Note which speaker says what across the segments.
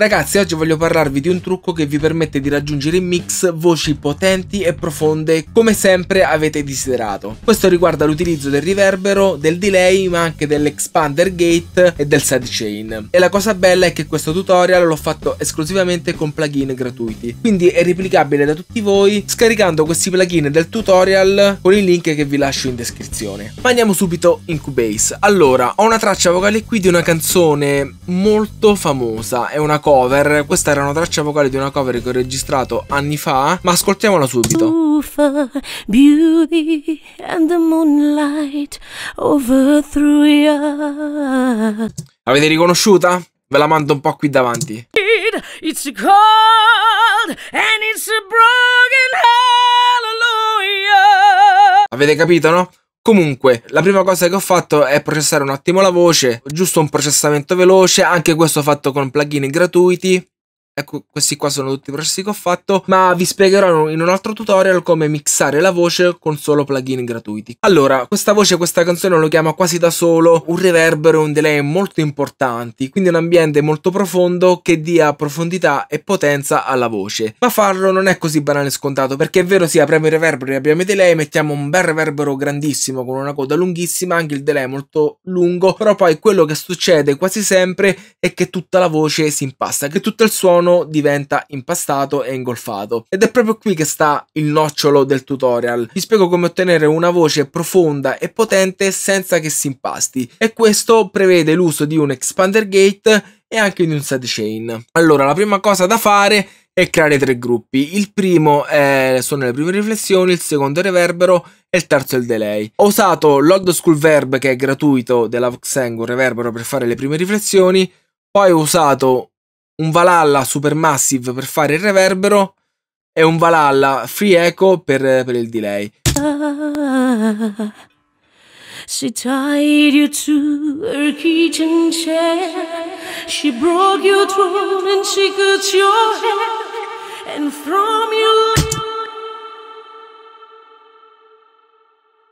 Speaker 1: Ragazzi oggi voglio parlarvi di un trucco che vi permette di raggiungere in mix voci potenti e profonde come sempre avete desiderato. Questo riguarda l'utilizzo del riverbero, del delay ma anche dell'expander gate e del sidechain. E la cosa bella è che questo tutorial l'ho fatto esclusivamente con plugin gratuiti, quindi è replicabile da tutti voi scaricando questi plugin del tutorial con il link che vi lascio in descrizione. Ma andiamo subito in Cubase. Allora, ho una traccia vocale qui di una canzone molto famosa, è una cosa cover. Questa era una traccia vocale di una cover che ho registrato anni fa, ma ascoltiamola subito.
Speaker 2: Beauty and the moonlight overthrew
Speaker 1: Avete riconosciuta? Ve la mando un po' qui davanti.
Speaker 2: It's cold and it's a broken
Speaker 1: hallelujah. Avete capito, no? Comunque, la prima cosa che ho fatto è processare un attimo la voce, giusto un processamento veloce, anche questo fatto con plugin gratuiti. Ecco, questi qua sono tutti i processi che ho fatto, ma vi spiegherò in un altro tutorial come mixare la voce con solo plugin gratuiti. Allora, questa voce, questa canzone lo chiama quasi da solo, un reverbero e un delay molto importanti, quindi un ambiente molto profondo che dia profondità e potenza alla voce. Ma farlo non è così banale e scontato, perché è vero sì, apriamo i reverberi, e abbiamo i delay, mettiamo un bel reverbero grandissimo con una coda lunghissima, anche il delay molto lungo, però poi quello che succede quasi sempre è che tutta la voce si impasta, che tutto il suono all'interno diventa impastato e ingolfato. Ed è proprio qui che sta il nocciolo del tutorial. Vi spiego come ottenere una voce profonda e potente senza che si impasti e questo prevede l'uso di un expander gate e anche di un sidechain. Allora, la prima cosa da fare è creare tre gruppi. Il primo è, sono le prime riflessioni, il secondo è il reverbero e il terzo è il delay. Ho usato l'Old School Verb che è gratuito della Voxeng, un reverbero per fare le prime riflessioni, poi ho usato un Valhalla Supermassive per fare il reverbero e un Valhalla Free Echo per, per il delay.
Speaker 2: Ah, she tied you to her kitchen chair. She broke your throne and she cut your hair. And from your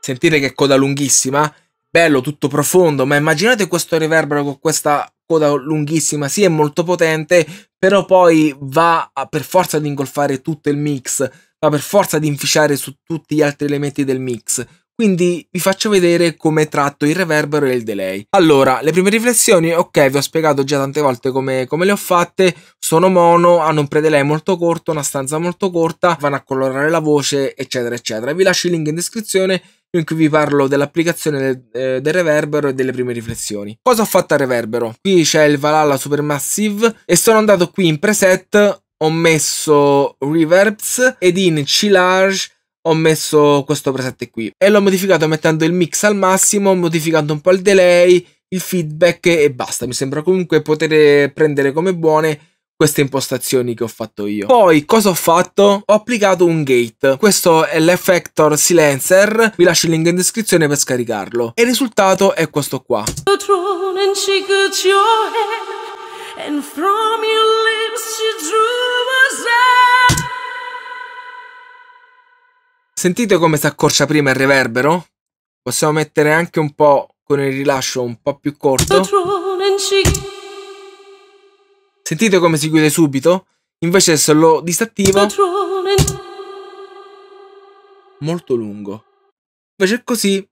Speaker 1: Sentite che coda lunghissima, bello, tutto profondo, ma immaginate questo riverbero con questa coda lunghissima, sì è molto potente, però poi va a, per forza ad ingolfare tutto il mix, va per forza ad inficiare su tutti gli altri elementi del mix. Quindi vi faccio vedere come tratto il reverbero e il delay. Allora, le prime riflessioni, ok, vi ho spiegato già tante volte come, come le ho fatte, sono mono, hanno un predelay molto corto, una stanza molto corta, vanno a colorare la voce, eccetera, eccetera. Vi lascio il link in descrizione in cui vi parlo dell'applicazione del, eh, del reverbero e delle prime riflessioni. Cosa ho fatto al reverbero? Qui c'è il Valhalla Supermassive e sono andato qui in preset, ho messo reverbs ed in chillage ho messo questo preset qui e l'ho modificato mettendo il mix al massimo, modificando un po' il delay, il feedback e basta. Mi sembra comunque poter prendere come buone queste impostazioni che ho fatto io. Poi cosa ho fatto? Ho applicato un gate. Questo è l'Effector Silencer, vi lascio il link in descrizione per scaricarlo. E il risultato è questo qua. Sentite come si accorcia prima il reverbero? Possiamo mettere anche un po' con il rilascio un po' più corto. Sentite come si chiude subito? Invece se lo disattivo... Molto lungo. Invece così...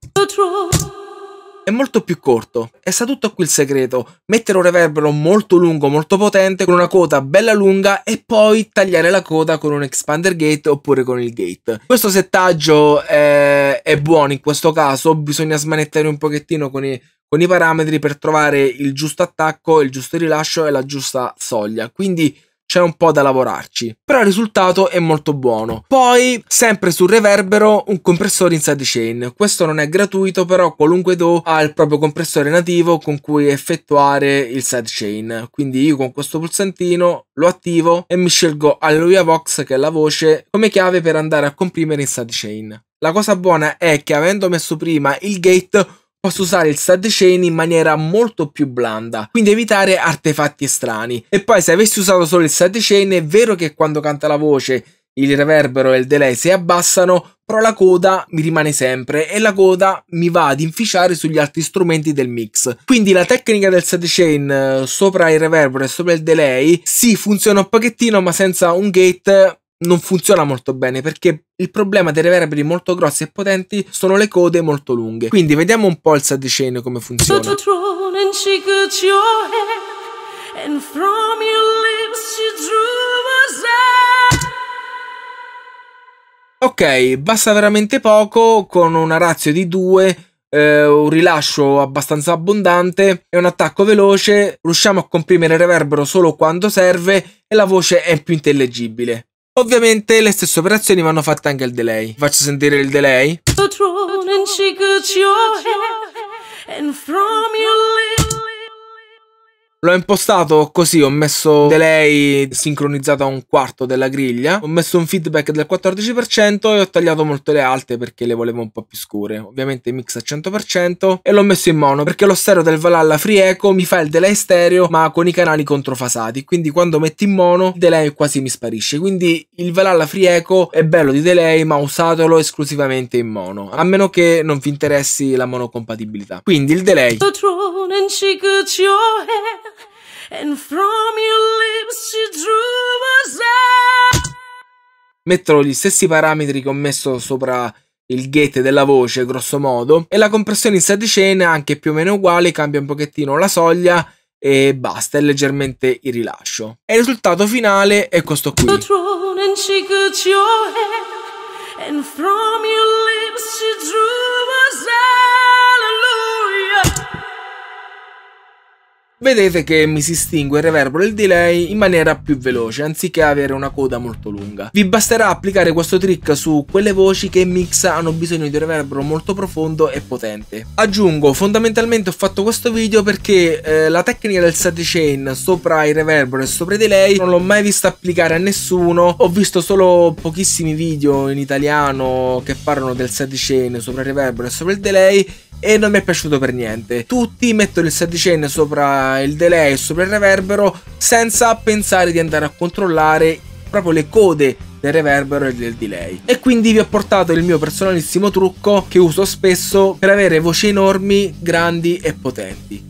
Speaker 1: È molto più corto. E sta tutto qui il segreto. Mettere un reverbero molto lungo, molto potente, con una coda bella lunga e poi tagliare la coda con un expander gate oppure con il gate. Questo settaggio è, eh, è buono in questo caso, bisogna smanettare un pochettino con i con i parametri per trovare il giusto attacco, il giusto rilascio e la giusta soglia. Quindi c'è un po' da lavorarci, però il risultato è molto buono. Poi, sempre sul reverbero, un compressore in sidechain. Questo non è gratuito, però qualunque DO ha il proprio compressore nativo con cui effettuare il sidechain. Quindi io con questo pulsantino lo attivo e mi scelgo Alleluia Vox, che è la voce, come chiave per andare a comprimere in sidechain. La cosa buona è che avendo messo prima il gate posso usare il side chain in maniera molto più blanda, quindi evitare artefatti strani. E poi se avessi usato solo il side chain è vero che quando canta la voce il reverbero e il delay si abbassano, però la coda mi rimane sempre e la coda mi va ad inficiare sugli altri strumenti del mix. Quindi la tecnica del sidechain eh, sopra il reverbero e sopra il delay si sì, funziona un pochettino ma senza un gate non funziona molto bene perché il problema dei reverberi molto grossi e potenti sono le code molto lunghe. Quindi vediamo un po' il sidechain come funziona. Ok, basta veramente poco con una ratio di 2 eh, un rilascio abbastanza abbondante e un attacco veloce, riusciamo a comprimere il reverbero solo quando serve e la voce è più intelligibile. Ovviamente le stesse operazioni vanno fatte anche al delay. Faccio sentire il delay.
Speaker 2: The throne and she your hair, and from your lips
Speaker 1: L'ho impostato così, ho messo delay sincronizzato a un quarto della griglia, ho messo un feedback del 14% e ho tagliato molto le alte perché le volevo un po' più scure. Ovviamente mix al 100% e l'ho messo in mono perché lo stereo del Valhalla Free Echo mi fa il delay stereo ma con i canali controfasati, quindi quando metti in mono il delay quasi mi sparisce. Quindi il Valhalla Free Echo è bello di delay ma usatelo esclusivamente in mono, a meno che non vi interessi la monocompatibilità. Quindi il delay
Speaker 2: and from your lips she drew us
Speaker 1: Metterò gli stessi parametri che ho messo sopra il gate della voce, grosso modo, e la compressione in sedicena anche più o meno uguale, cambia un pochettino la soglia e basta, è leggermente il rilascio. E il risultato finale è questo qui.
Speaker 2: and from your lips she drew
Speaker 1: vedete che mi si stingue il reverbero e il delay in maniera più veloce anziché avere una coda molto lunga. Vi basterà applicare questo trick su quelle voci che in mix hanno bisogno di un reverbero molto profondo e potente. Aggiungo, fondamentalmente ho fatto questo video perché eh, la tecnica del sidechain sopra il reverbero e sopra i delay non l'ho mai vista applicare a nessuno, ho visto solo pochissimi video in italiano che parlano del sidechain sopra il reverbero e sopra il delay e non mi è piaciuto per niente. Tutti mettono il sidechain sopra il delay e sopra il reverbero senza pensare di andare a controllare proprio le code del reverbero e del delay. E quindi vi ho portato il mio personalissimo trucco che uso spesso per avere voci enormi, grandi e potenti.